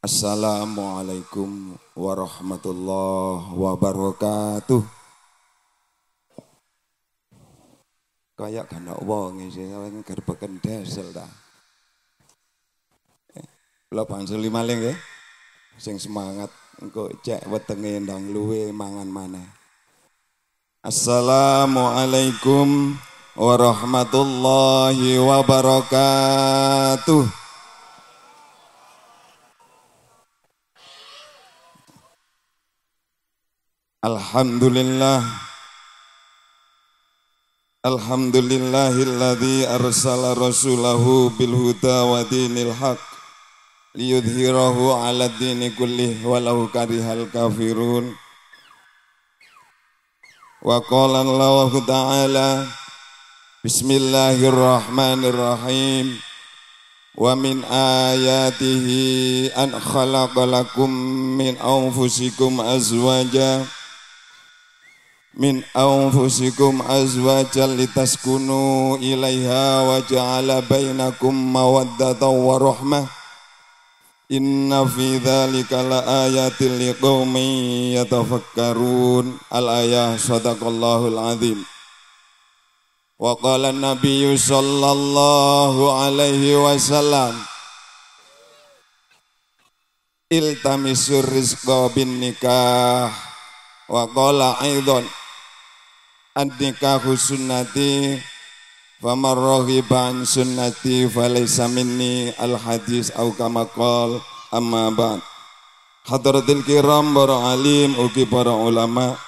Assalamualaikum warahmatullahi wabarakatuh. Kayak gana wong sih, awake gerbekan desel dah. Lho bansul maling ya. Sing semangat Engkau cek wetengin ndang luwe mangan mana. Assalamualaikum warahmatullahi wabarakatuh. Alhamdulillah Alhamdulillahilladzi arsala rasulahu bil huda wa dinil haq liyudhhirahu 'ala dini kullih walau karihal kafirun Wa qala Allah ta'ala Bismillahirrahmanirrahim Wa min ayatihi an khalaqa lakum min anfusikum azwaja min anfusikum azwajan litaskunu ilaiha wa ja'ala bainakum mawaddatan wa rahmah Inna fi dhalika la ayatil liqawmi yatafakkarun Al-ayah al azim Wa qala nabiyyu sallallahu alaihi wasallam Iltamisur rizqa bin nikah Wa qala aidan ad sunnati Faman rohiban sunnati falaysa minni al-hadis au kama qal amma ba'd Hadratil kiram para alim uki para ulama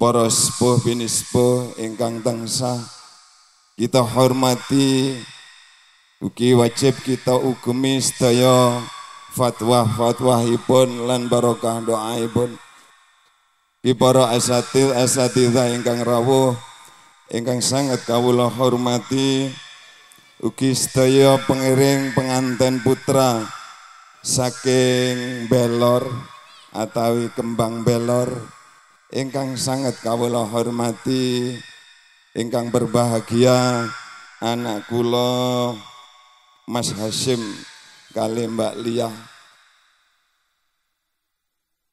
para sepuh bin sepuh ingkang tangsa. kita hormati uki wajib kita ugemi sedaya fatwa fatwa ibon, lan barokah doa ibon di para asatil asatidah ingkang rawuh ingkang sangat kawula hormati ugi sedaya pengiring penganten putra saking Belor atawi Kembang Belor ingkang sangat kawula hormati ingkang berbahagia anak kula Mas Hasim kali Mbak Liah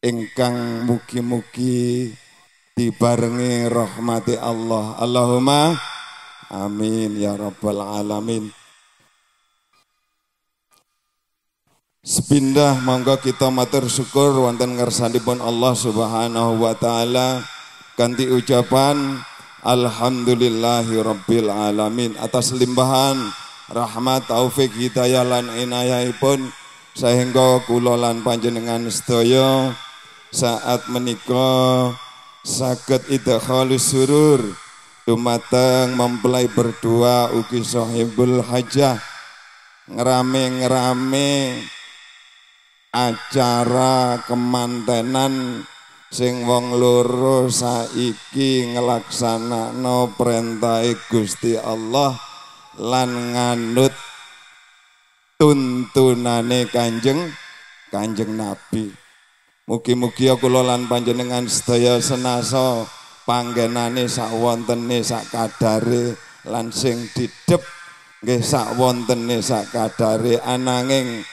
ingkang mugi-mugi dibarengi rahmati Allah. Allahumma amin ya rabbal alamin. Sepindah monggo kita matur syukur wonten ngersanipun Allah Subhanahu wa taala ganti ucapan alhamdulillahi rabbil alamin atas limpahan rahmat taufik hidayah lan inayahipun sehingga kula lan panjenengan sedaya saat menika saged idkhalus surur dumateng mempelai berdua ugi sahibul hajah ngerame-ngerame acara kemantenan sing wong loro saiki ngelaksanakno perintahe Gusti Allah lan nganut tuntunane Kanjeng Kanjeng Nabi Mugi-mugi kula lan panjenengan sedaya senasa panggenane sak wontene sak kadare lan sing didhep nggih sak wontene sak kadare ananging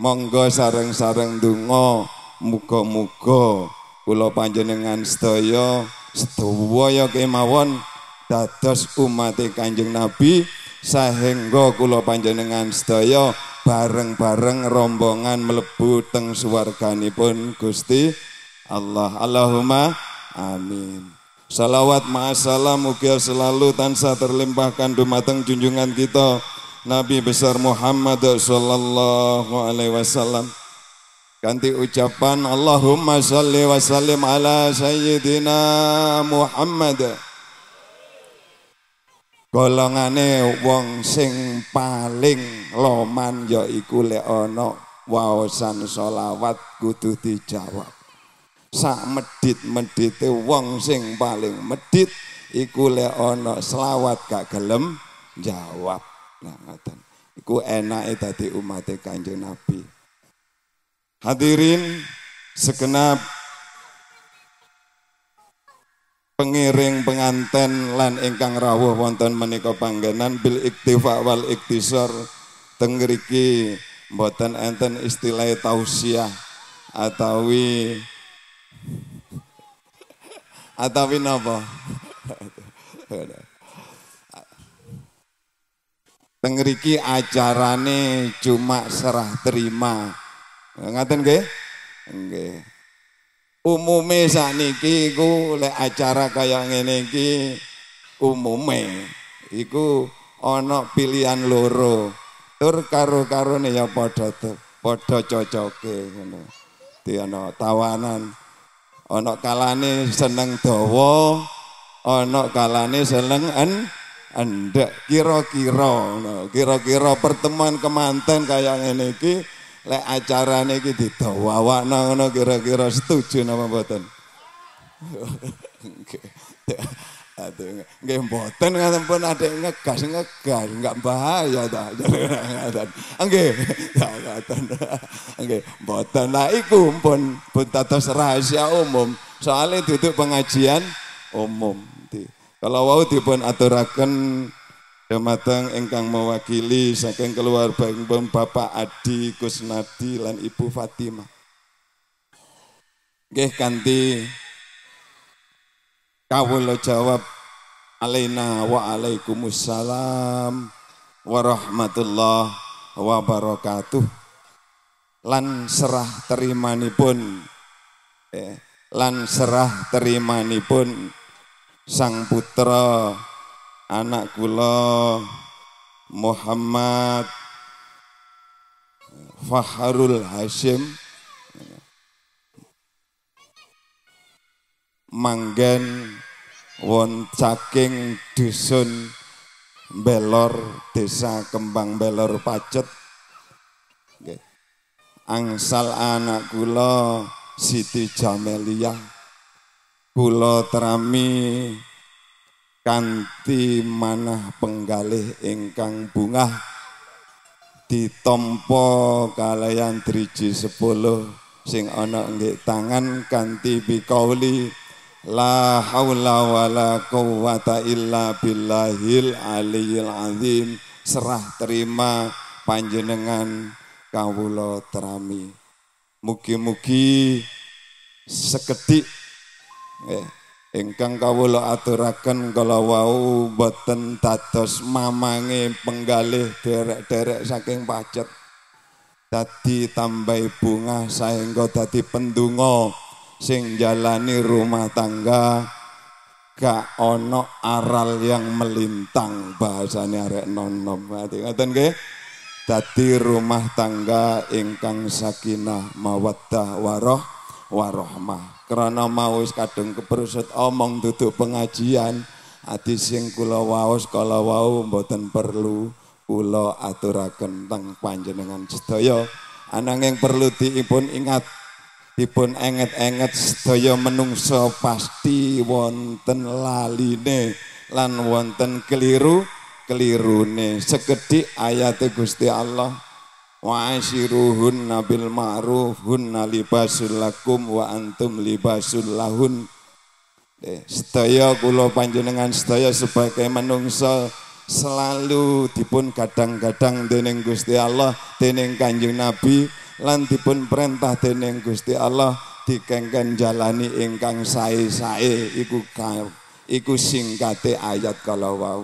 monggo sareng-sareng donga muga-muga kula panjenengan sedaya sedawa ya kemawon dados umat Kanjeng Nabi sahingga kula panjenengan sedaya bareng-bareng rombongan melebu teng pun Gusti Allah Allahumma amin Salawat ma'asalam mugia selalu tansah terlimpahkan dumateng junjungan kita Nabi besar Muhammad sallallahu alaihi wasallam Ganti ucapan Allahumma salli wa sallim ala sayyidina Muhammad golongane wong sing paling loman yaiku lek ana waosan selawat kudu dijawab sak medit-medite wong sing paling medit iku lek ana selawat gak gelem jawab nah ngoten iku enake dadi umate kanjeng nabi hadirin segenap pengiring penganten lan ingkang rawuh wonten menika panggenan bil iktifa wal iktisor teng mboten enten istilah tausiah atawi atawi napa tenggeriki acarane cuma serah terima ngaten nggih nggih umume sakniki iku lek acara kaya ngene iki umume iku ana pilihan loro tur karo karone ya padha padha cocoke ngono diana tawanan ana kalane seneng dawa ana kalane seneng en endek kira-kira kira-kira pertemuan kemanten kaya ngene iki lek acarane iki didawawakno ngono kira-kira setuju napa mboten? Nggih mboten ngaten pun adek ngegas ngegas enggak bahaya ta. Ngaten. Nggih. Ya ngaten. Nggih mboten lah iku pun pun tatos rahasia umum. Soalnya duduk pengajian umum. Kalau wau dipun aturaken Kemateng ingkang mewakili saking keluar keluarga Bapak Adi Kusnadi lan Ibu Fatimah. Nggih kanthi kawula jawab alaina wa alaikumussalam warahmatullah wabarakatuh lan serah terimanipun eh, lan serah terimanipun sang putra anak kula Muhammad Faharul Hashim manggen caking dusun Belor Desa Kembang Belor Pacet angsal anak kula Siti Jamelia kula terami Kanti manah penggalih ingkang bungah tompo kalayan driji sepuluh sing ana nggih tangan kanti bikauli la haula wala quwata illa billahil aliyil azim serah terima panjenengan kawula terami mugi-mugi sekedik eh, Engkang kawula aturaken kala wau boten dados mamange penggalih derek-derek saking pacet. Dadi tambah bunga saengga dadi pendonga sing jalani rumah tangga gak ono aral yang melintang bahasanya arek nonom ati ngoten nggih dadi rumah tangga ingkang sakinah mawaddah waroh warahmah. Karena mau kadung keperusut omong duduk pengajian. Adi sing kula waos kala wau mboten perlu kula aturaken teng panjenengan sedaya yang perlu diipun ingat dipun enget-enget sedaya menungso pasti wonten laline lan wonten keliru kelirune sekedhik ayate Gusti Allah wa nabil bil ma'ruf hunna libasul lakum wa antum libasul lahun eh, sedaya kula panjenengan sedaya sebagai manungsa selalu dipun kadang-kadang dening Gusti Allah dening Kanjeng Nabi lan dipun perintah dening Gusti Allah dikengken jalani ingkang sae-sae iku iku singkate ayat kalau wau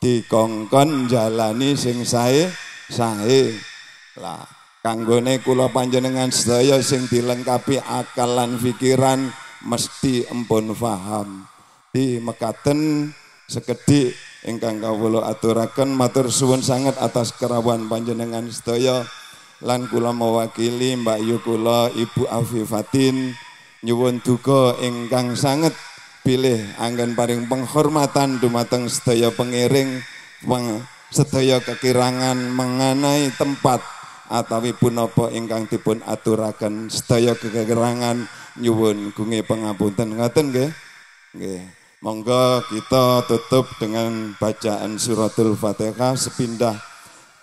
dikongkon jalani sing sae sae lah, kanggone kula panjenengan sedaya sing dilengkapi akal lan pikiran mesti empun faham. Di mekaten sekedhik ingkang kawula aturaken matur suwun sanget atas kerawan panjenengan sedaya lan kula mewakili Mbak Yu Ibu Afifatin nyuwun duka ingkang sanget pilih anggen paring penghormatan dumateng sedaya pengiring peng, sedaya kekirangan mengenai tempat atawi punopo ingkang dipun aturaken sedaya kegerangan nyuwun gunge pangapunten ngoten nggih nggih monggo kita tutup dengan bacaan suratul Fatihah sepindah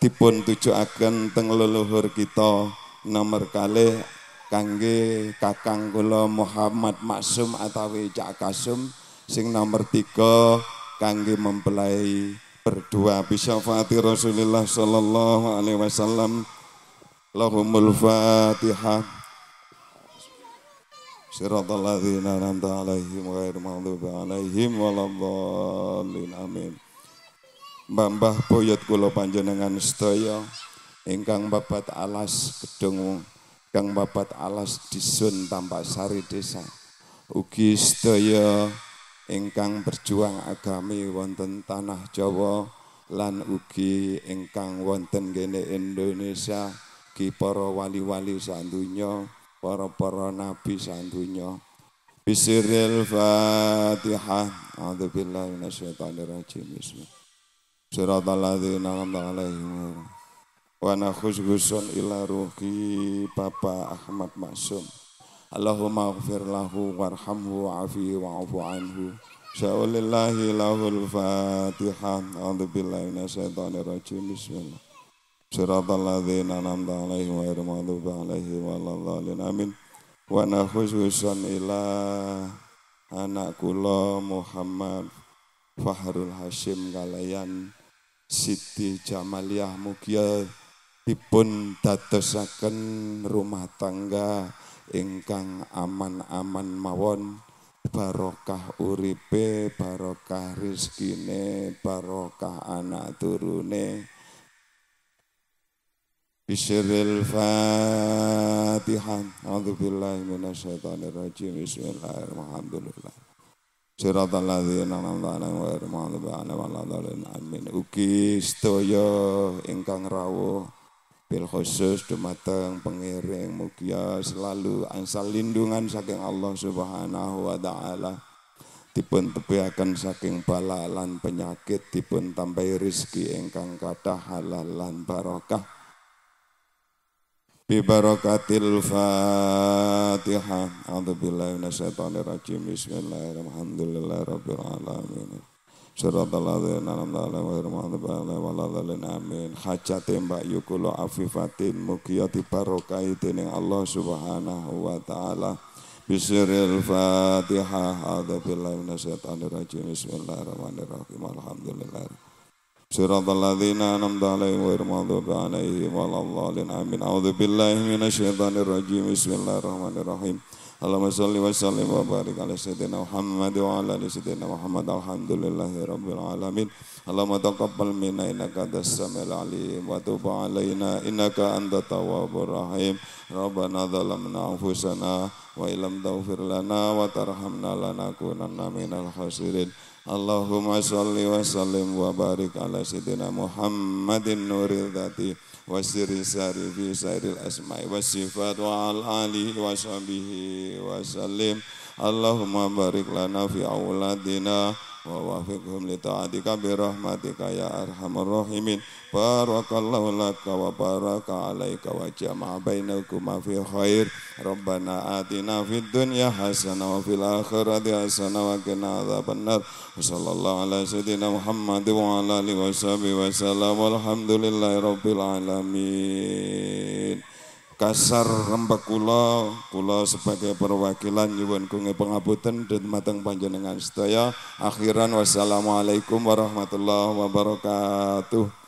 dipun tujuaken teng leluhur kita nomor kali kangge kakang kula Muhammad Maksum atawi Cak Kasum sing nomor tiga kangge mempelai berdua bisa Rasulullah sallallahu alaihi wasallam Allahumul Fatihah. Siratal ladzina an'amta alaihim ghairil maghdubi alaihim waladdallin. Amin. Mbah-mbah boyot kula panjenengan sedaya ingkang babat alas gedung kang babat alas disun tampak sari desa. Ugi sedaya ingkang berjuang agami wonten tanah Jawa lan ugi ingkang wonten gene Indonesia ki para wali-wali sandunya, para-para nabi sandunya. Bisiril Fatihah. A'udzu billahi minasyaitonir rajim. Bismillah. Siratal ladzina an'amta 'alaihim. Wa nakhushusun ila ruhi Papa Ahmad Maksum. Allahumma ighfir lahu warhamhu wa'afi wa'fu anhu. Syaulillahi lahul Fatihah. A'udzu billahi minasyaitonir rajim. Bismillah. صراط الذين أنعمت عليهم غير المغضوب عليهم ولا الضالين آمين Wana khususan ila anak kula Muhammad Fahrul Hasyim kalayan Siti Jamaliah mugia dipun dadosaken rumah tangga ingkang aman-aman mawon barokah uripe barokah rezekine barokah anak turune Bismillahirrahmanirrahim. Fatihah. A'udzu billahi minasyaitonir rajim. Bismillahirrahmanirrahim. Siratal ladzina an'amta 'alaihim ghairil maghdubi 'alaihim waladdallin. Amin. Ugi sedaya ingkang rawuh bil khusus dumateng pengiring mugi selalu ansal lindungan saking Allah Subhanahu wa taala. Dipun tebihaken saking bala lan penyakit dipun tambahi rezeki ingkang kata halal lan barokah. Bibarakatil Fatihah. A'udzu billahi minasyaitonir rajim. Bismillahirrahmanirrahim. Suratul ladzina an'amta 'alaihim ghairil amin. Hajate Mbak Yukulo afifatin mugi dibarokahi dening Allah Subhanahu wa taala. Bismillahirrahmanirrahim. Fatihah. A'udzu billahi minasyaitonir rajim. Bismillahirrahmanirrahim. Alhamdulillah. صراط الذين أنعمت عليهم غير المغضوب عليهم ولا الضالين آمين أعوذ بالله من الشيطان الرجيم بسم الله الرحمن الرحيم اللهم صل وسلم وبارك على سيدنا محمد وعلى آل سيدنا محمد الحمد لله رب العالمين Allahumma taqabbal minna innaka antas samial alim wa tub alaina innaka antat tawwabur wa illam tawfir lana khasirin Allahumma shalli wa sallim wa barik ala sayidina Muhammadin nuril dati wa fi sayril asma'i wa sifat wa al Allahumma barik fi auladina wa wafiqhum li ta'atika bi rahmatika ya arhamar rahimin barakallahu laka wa baraka alaika wa jama'a bainakum fi khair rabbana atina fid dunya hasanah wa fil akhirati hasanah wa qina adzabannar sallallahu ala sayyidina muhammad wa ala alihi wa sahbihi wa sallam walhamdulillahi rabbil alamin kasar rembek kulo kulo sebagai perwakilan nyuwun Pengabutan dan Matang panjenengan sedaya akhiran wassalamualaikum warahmatullahi wabarakatuh